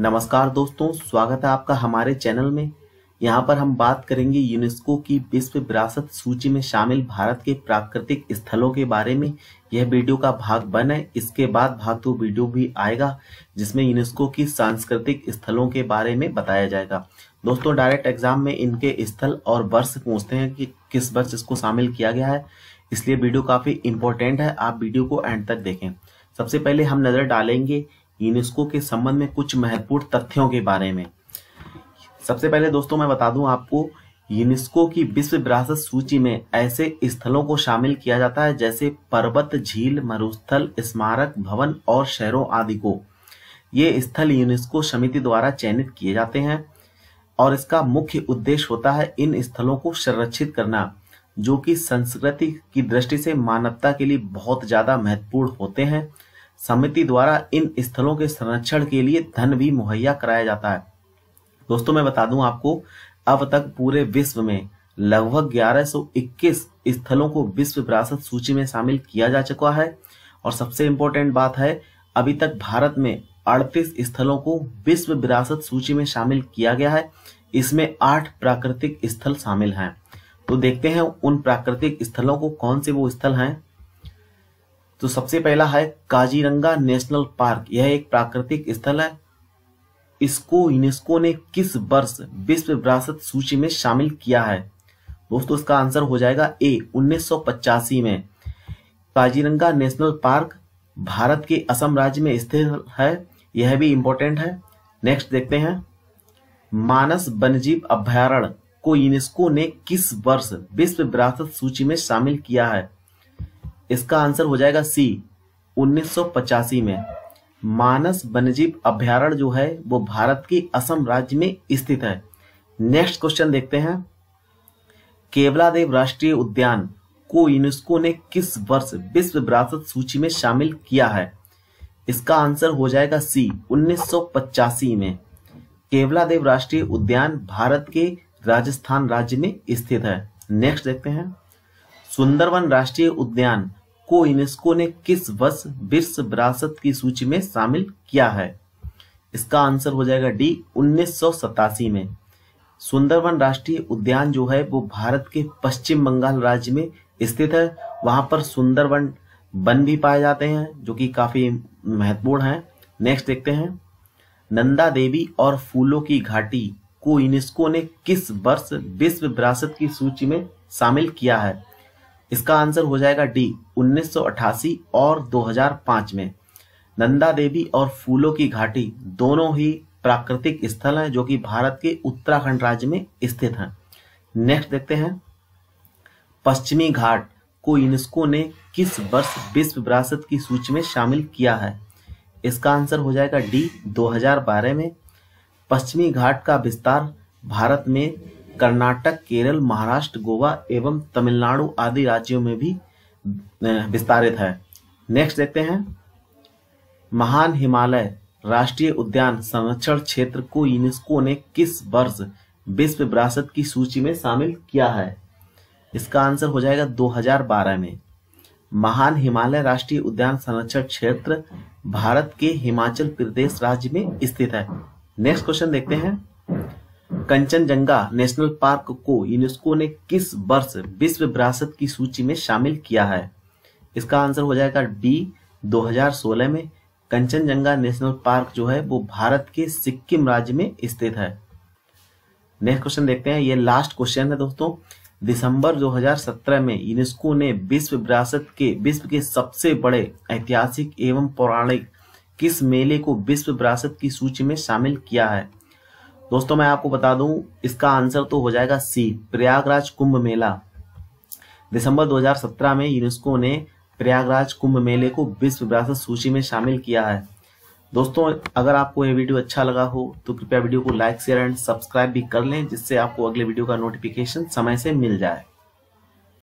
नमस्कार दोस्तों स्वागत है आपका हमारे चैनल में यहाँ पर हम बात करेंगे यूनेस्को की विश्व विरासत सूची में शामिल भारत के प्राकृतिक स्थलों के बारे में यह वीडियो का भाग वन है इसके बाद भाग दो वीडियो भी आएगा जिसमें यूनेस्को की सांस्कृतिक स्थलों के बारे में बताया जाएगा दोस्तों डायरेक्ट एग्जाम में इनके स्थल और वर्ष पूछते हैं कि किस वर्ष इसको शामिल किया गया है इसलिए वीडियो काफी इम्पोर्टेंट है आप वीडियो को एंड तक देखें सबसे पहले हम नजर डालेंगे यूनेस्को के संबंध में कुछ महत्वपूर्ण तथ्यों के बारे में सबसे पहले दोस्तों मैं बता दूं आपको यूनेस्को की विश्व विरासत सूची में ऐसे स्थलों को शामिल किया जाता है जैसे पर्वत झील मरुस्थल स्मारक भवन और शहरों आदि को ये स्थल यूनेस्को समिति द्वारा चयनित किए जाते हैं और इसका मुख्य उद्देश्य होता है इन स्थलों को संरक्षित करना जो कि संस्कृति की दृष्टि से मानवता के लिए बहुत ज़्यादा महत्वपूर्ण होते हैं समिति द्वारा इन स्थलों के संरक्षण के लिए धन भी मुहैया कराया जाता है दोस्तों मैं बता दूं आपको अब तक पूरे विश्व में लगभग 1121 स्थलों को विश्व विरासत सूची में शामिल किया जा चुका है और सबसे इम्पोर्टेंट बात है अभी तक भारत में 38 स्थलों को विश्व विरासत सूची में शामिल किया गया है इसमें आठ प्राकृतिक स्थल शामिल हैं तो देखते हैं उन प्राकृतिक स्थलों को कौन से वो स्थल हैं तो सबसे पहला है काजीरंगा नेशनल पार्क यह एक प्राकृतिक स्थल है इसको यूनेस्को ने किस वर्ष विश्व विरासत सूची में शामिल किया है दोस्तों इसका आंसर हो जाएगा ए उन्नीस में काजीरंगा नेशनल पार्क भारत के असम राज्य में स्थित है यह भी इंपॉर्टेंट है नेक्स्ट देखते हैं मानस वन्यजीव अभ्यारण्य को यूनेस्को ने किस वर्ष विश्व विरासत सूची में शामिल किया है इसका आंसर हो जाएगा सी उन्नीस में मानस वन्यजीव अभ्यारण्य जो है वो भारत की असम राज्य में स्थित है नेक्स्ट क्वेश्चन देखते हैं केवलादेव राष्ट्रीय उद्यान को यूनेस्को ने किस वर्ष विश्व विरासत सूची में शामिल किया है इसका आंसर हो जाएगा सी उन्नीस में केवलादेव राष्ट्रीय उद्यान भारत के राजस्थान राज्य में स्थित है नेक्स्ट देखते हैं सुंदरवन राष्ट्रीय उद्यान को यूनेस्को ने किस वर्ष विश्व विरासत की सूची में शामिल किया है इसका आंसर हो जाएगा डी उन्नीस में सुंदरवन राष्ट्रीय उद्यान जो है वो भारत के पश्चिम बंगाल राज्य में स्थित है वहां पर सुंदरवन वन भी पाए जाते हैं जो कि काफी महत्वपूर्ण है नेक्स्ट देखते हैं नंदा देवी और फूलों की घाटी को यूनेस्को ने किस वर्ष विश्व विरासत की सूची में शामिल किया है इसका आंसर हो जाएगा डी 1988 और 2005 में नंदा देवी और फूलों की घाटी दोनों ही प्राकृतिक स्थल हैं जो कि भारत के उत्तराखंड राज्य में स्थित हैं नेक्स्ट देखते हैं पश्चिमी घाट को यूनेस्को ने किस वर्ष विश्व विरासत की सूची में शामिल किया है इसका आंसर हो जाएगा डी 2012 में पश्चिमी घाट का विस्तार भारत में कर्नाटक केरल महाराष्ट्र गोवा एवं तमिलनाडु आदि राज्यों में भी विस्तारित है नेक्स्ट देखते हैं महान हिमालय राष्ट्रीय उद्यान संरक्षण क्षेत्र को यूनेस्को ने किस वर्ष विश्व विरासत की सूची में शामिल किया है इसका आंसर हो जाएगा 2012 में महान हिमालय राष्ट्रीय उद्यान संरक्षण क्षेत्र भारत के हिमाचल प्रदेश राज्य में स्थित है नेक्स्ट क्वेश्चन देखते हैं कंचनजंगा नेशनल पार्क को यूनेस्को ने किस वर्ष विश्व विरासत की सूची में शामिल किया है इसका आंसर हो जाएगा डी 2016 में कंचनजंगा नेशनल पार्क जो है वो भारत के सिक्किम राज्य में स्थित है नेक्स्ट क्वेश्चन देखते हैं ये लास्ट क्वेश्चन है दोस्तों दिसंबर 2017 में यूनेस्को ने विश्व विरासत के विश्व के सबसे बड़े ऐतिहासिक एवं पौराणिक किस मेले को विश्व विरासत की सूची में शामिल किया है दोस्तों मैं आपको बता दूं इसका आंसर तो हो जाएगा सी प्रयागराज कुंभ मेला दिसंबर 2017 में यूनेस्को ने प्रयागराज कुंभ मेले को विश्व विरासत सूची में शामिल किया है दोस्तों अगर आपको ये वीडियो अच्छा लगा हो तो कृपया वीडियो को लाइक शेयर एंड सब्सक्राइब भी कर लें जिससे आपको अगले वीडियो का नोटिफिकेशन समय से मिल जाए